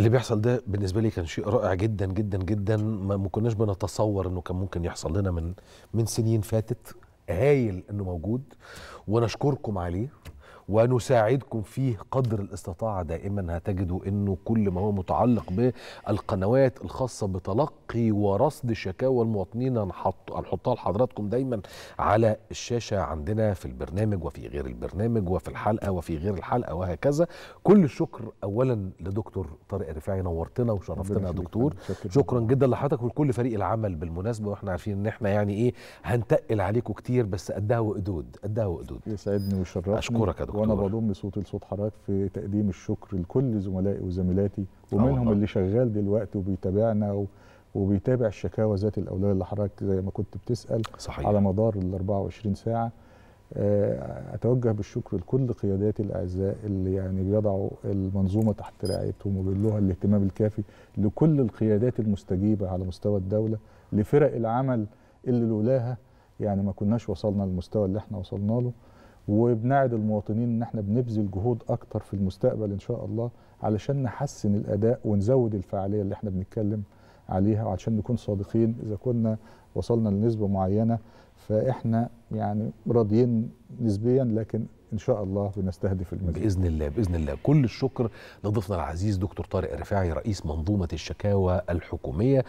اللي بيحصل ده بالنسبه لي كان شيء رائع جدا جدا جدا ما كناش بنتصور انه كان ممكن يحصل لنا من من سنين فاتت هايل انه موجود ونشكركم عليه ونساعدكم فيه قدر الاستطاعة دائما هتجدوا أنه كل ما هو متعلق بالقنوات الخاصة بتلقي ورصد شكاوى المواطنين هنحطها لحضراتكم دايما على الشاشة عندنا في البرنامج وفي غير البرنامج وفي الحلقة وفي غير الحلقة وهكذا كل الشكر أولا لدكتور طارق رفاعي نورتنا وشرفتنا يا دكتور شكرا جدا لحضرتك ولكل فريق العمل بالمناسبة واحنا عارفين ان احنا يعني ايه هنتقل عليكم كتير بس قدها إيه وقدود قدها إيه وقدود يسعدني ويشرفني اشكرك يا دكتور وانا بضم صوتي لصوت حضرتك في تقديم الشكر لكل زملائي وزميلاتي ومنهم اللي شغال دلوقتي وبيتابعنا وبيتابع الشكاوى ذات الاولويه اللي حضرتك زي ما كنت بتسال صحيح. على مدار ال 24 ساعه آه، اتوجه بالشكر لكل قياداتي الاعزاء اللي يعني بيضعوا المنظومه تحت رعايتهم وبيقولوها الاهتمام الكافي لكل القيادات المستجيبه على مستوى الدوله لفرق العمل اللي لولاها يعني ما كناش وصلنا للمستوى اللي احنا وصلنا له وبنعد المواطنين ان احنا بنبذل جهود اكتر في المستقبل ان شاء الله علشان نحسن الاداء ونزود الفعاليه اللي احنا بنتكلم عليها وعشان نكون صادقين اذا كنا وصلنا لنسبه معينه فاحنا يعني راضيين نسبيا لكن ان شاء الله بنستهدف المزيد باذن الله باذن الله كل الشكر لضيفنا العزيز دكتور طارق الرفاعي رئيس منظومه الشكاوى الحكوميه